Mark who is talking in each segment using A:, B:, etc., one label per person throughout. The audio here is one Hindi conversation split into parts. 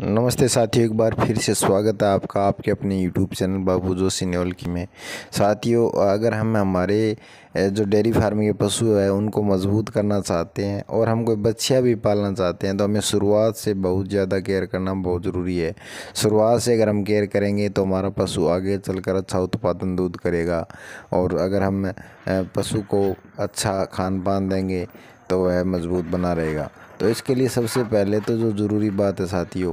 A: नमस्ते साथियों एक बार फिर से स्वागत है आपका आपके अपने यूट्यूब चैनल बाबू जो सिन्योल की में साथियों अगर हम हमारे जो डेयरी फार्मिंग के पशु है उनको मजबूत करना चाहते हैं और हम कोई बच्चिया भी पालना चाहते हैं तो हमें शुरुआत से बहुत ज़्यादा केयर करना बहुत ज़रूरी है शुरुआत से अगर हम केयर करेंगे तो हमारा पशु आगे चलकर अच्छा उत्पादन दूध करेगा और अगर हम पशु को अच्छा खान पान देंगे तो वह मजबूत बना रहेगा तो इसके लिए सबसे पहले तो जो ज़रूरी बात है साथियों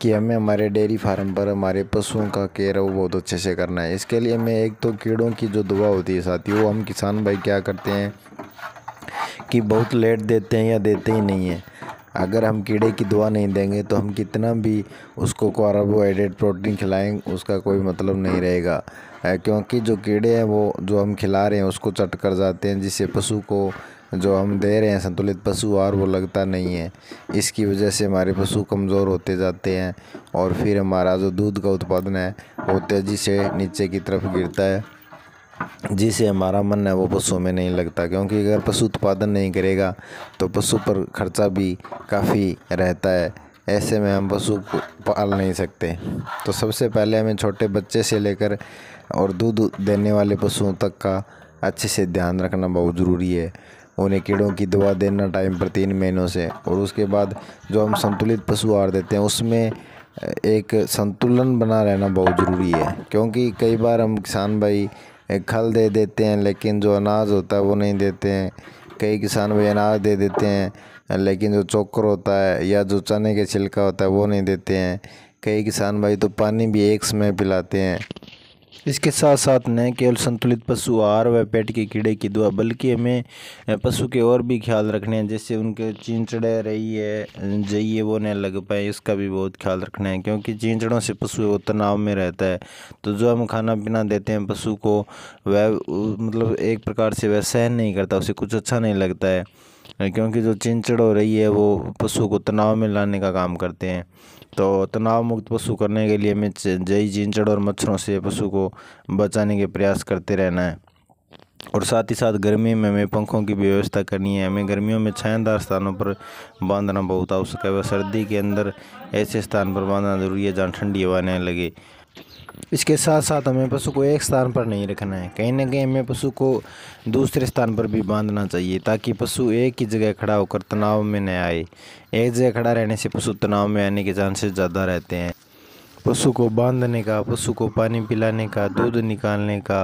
A: कि हमें हमारे डेयरी फार्म पर हमारे पशुओं का केयर है वो बहुत अच्छे से करना है इसके लिए हमें एक तो कीड़ों की जो दवा होती है साथियों हम किसान भाई क्या करते हैं कि बहुत लेट देते हैं या देते ही नहीं हैं अगर हम कीड़े की दुआ नहीं देंगे तो हम कितना भी उसको कार्बोहाइड्रेट प्रोटीन खिलाएं उसका कोई मतलब नहीं रहेगा क्योंकि जो कीड़े हैं वो जो हम खिला रहे हैं उसको चट कर जाते हैं जिससे पशु को जो हम दे रहे हैं संतुलित पशु आहार वो लगता नहीं है इसकी वजह से हमारे पशु कमज़ोर होते जाते हैं और फिर हमारा जो दूध का उत्पादन है वो तेज़ी से नीचे की तरफ गिरता है जिसे हमारा मन है वो पशु में नहीं लगता क्योंकि अगर पशु उत्पादन नहीं करेगा तो पशु पर खर्चा भी काफ़ी रहता है ऐसे में हम पशु पाल नहीं सकते तो सबसे पहले हमें छोटे बच्चे से लेकर और दूध देने वाले पशुओं तक का अच्छे से ध्यान रखना बहुत ज़रूरी है उन्हें कीड़ों की दवा देना टाइम पर तीन महीनों से और उसके बाद जो हम संतुलित पशु आहार देते हैं उसमें एक संतुलन बना रहना बहुत ज़रूरी है क्योंकि कई बार हम किसान भाई खल दे देते हैं लेकिन जो अनाज होता है वो नहीं देते हैं कई किसान भाई अनाज दे देते हैं लेकिन जो चोकर होता है या जो चने के छिलका होता है वो नहीं देते हैं कई किसान भाई तो पानी भी एक समय पिलाते हैं इसके साथ साथ न केवल संतुलित पशु आहार व पेट के कीड़े की दुआ बल्कि हमें पशु के और भी ख्याल रखने हैं जैसे उनके चिंचड़े रही है जइए वो न लग पाए इसका भी बहुत ख्याल रखना है क्योंकि चिंचड़ों से पशु वो तनाव में रहता है तो जो हम खाना पीना देते हैं पशु को वह मतलब एक प्रकार से वह सहन नहीं करता उसे कुछ अच्छा नहीं लगता है क्योंकि जो चिंचड़ हो रही है वो पशु को तनाव में लाने का काम करते हैं तो तनाव मुक्त पशु करने के लिए हमें जई चिंचड़ और मच्छरों से पशु को बचाने के प्रयास करते रहना है और साथ ही साथ गर्मी में हमें पंखों की व्यवस्था करनी है हमें गर्मियों में छायादार स्थानों पर बांधना बहुत आवश्यक है वह सर्दी के अंदर ऐसे स्थान पर बांधना ज़रूरी है जहाँ ठंडी हवा लगे इसके साथ साथ हमें पशु को एक स्थान पर नहीं रखना है कहीं ना कहीं हमें पशु को दूसरे स्थान पर भी बांधना चाहिए ताकि पशु एक ही जगह खड़ा होकर तनाव में न आए एक जगह खड़ा रहने से पशु तनाव में आने के चांसेस ज़्यादा रहते हैं पशु को बांधने का पशु को पानी पिलाने का दूध निकालने का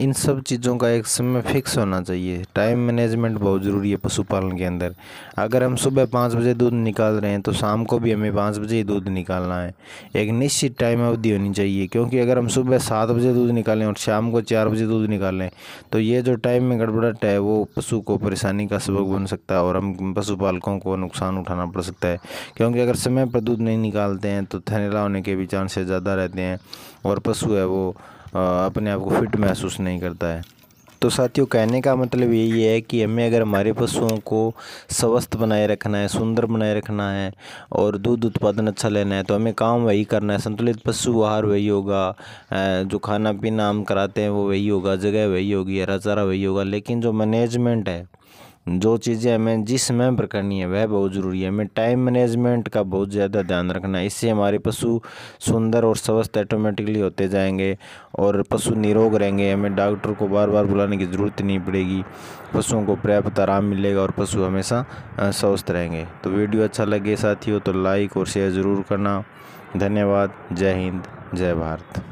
A: इन सब चीज़ों का एक समय फिक्स होना चाहिए टाइम मैनेजमेंट बहुत ज़रूरी है पशुपालन के अंदर अगर हम सुबह पाँच बजे दूध निकाल रहे हैं तो शाम को भी हमें पाँच बजे ही दूध निकालना है एक निश्चित टाइम अवधि होनी चाहिए क्योंकि अगर हम सुबह सात बजे दूध निकालें और शाम को चार बजे दूध निकालें तो ये जो टाइम में गड़बड़ाहट है वो पशु को परेशानी का सबक बन सकता है और हम पशुपालकों को नुकसान उठाना पड़ सकता है क्योंकि अगर समय पर दूध नहीं निकालते हैं तो थनैला होने के भी चांसेस ज़्यादा रहते हैं और पशु है वो अपने आप को फिट महसूस नहीं करता है तो साथियों कहने का मतलब यही है कि हमें अगर हमारे पशुओं को स्वस्थ बनाए रखना है सुंदर बनाए रखना है और दूध उत्पादन अच्छा लेना है तो हमें काम वही करना है संतुलित पशु आहार वही होगा जो खाना पीना हम कराते हैं वो वही होगा जगह वही होगी हरा चारा वही होगा लेकिन जो मैनेजमेंट है जो चीज़ें हमें जिस समय पर करनी है वह बहुत ज़रूरी है हमें टाइम मैनेजमेंट का बहुत ज़्यादा ध्यान रखना है इससे हमारे पशु सुंदर और स्वस्थ ऑटोमेटिकली होते जाएंगे और पशु निरोग रहेंगे हमें डॉक्टर को बार बार बुलाने की ज़रूरत नहीं पड़ेगी पशुओं को पर्याप्त आराम मिलेगा और पशु हमेशा स्वस्थ रहेंगे तो वीडियो अच्छा लगे साथियों तो लाइक और शेयर ज़रूर करना धन्यवाद जय हिंद जय भारत